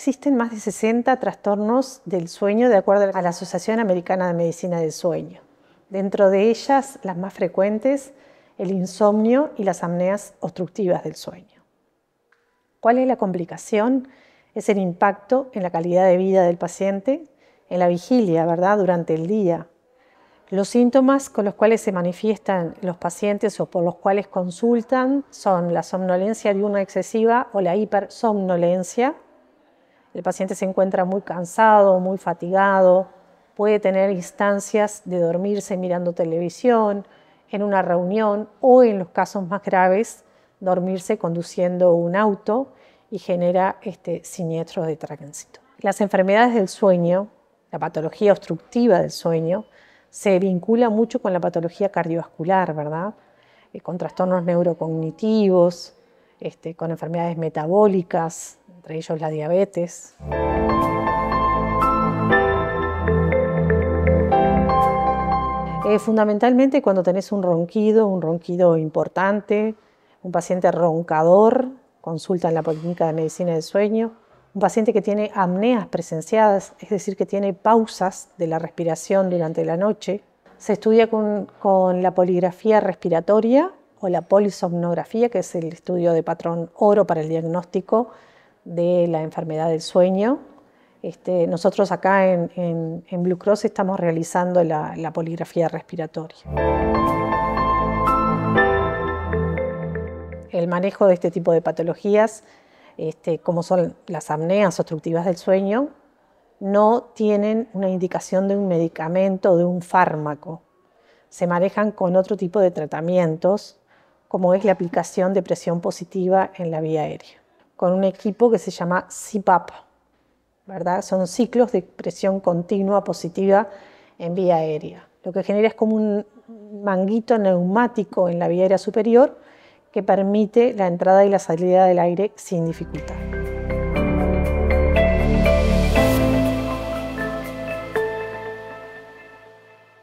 Existen más de 60 trastornos del sueño de acuerdo a la Asociación Americana de Medicina del Sueño. Dentro de ellas, las más frecuentes, el insomnio y las apneas obstructivas del sueño. ¿Cuál es la complicación? Es el impacto en la calidad de vida del paciente, en la vigilia, ¿verdad? Durante el día. Los síntomas con los cuales se manifiestan los pacientes o por los cuales consultan son la somnolencia diurna excesiva o la hipersomnolencia, el paciente se encuentra muy cansado, muy fatigado, puede tener instancias de dormirse mirando televisión, en una reunión o en los casos más graves, dormirse conduciendo un auto y genera este, siniestro de tránsito. Las enfermedades del sueño, la patología obstructiva del sueño, se vincula mucho con la patología cardiovascular, ¿verdad? Eh, con trastornos neurocognitivos, este, con enfermedades metabólicas, entre ellos la diabetes. Eh, fundamentalmente cuando tenés un ronquido, un ronquido importante, un paciente roncador, consulta en la Policlínica de Medicina del Sueño, un paciente que tiene apneas presenciadas, es decir, que tiene pausas de la respiración durante la noche, se estudia con la poligrafía respiratoria o la polisomnografía, que es el estudio de patrón oro para el diagnóstico de la enfermedad del sueño. Este, nosotros acá en, en, Blue Cross estamos realizando la, poligrafía respiratoria. El manejo de este tipo de patologías, este, como son las apneas obstructivas del sueño, no tienen una indicación de un medicamento de un fármaco. Se manejan con otro tipo de tratamientos como es la aplicación de presión positiva en la vía aérea, con un equipo que se llama CPAP, ¿verdad? Son ciclos de presión continua positiva en vía aérea. Lo que genera es como un manguito neumático en la vía aérea superior que permite la entrada y la salida del aire sin dificultad.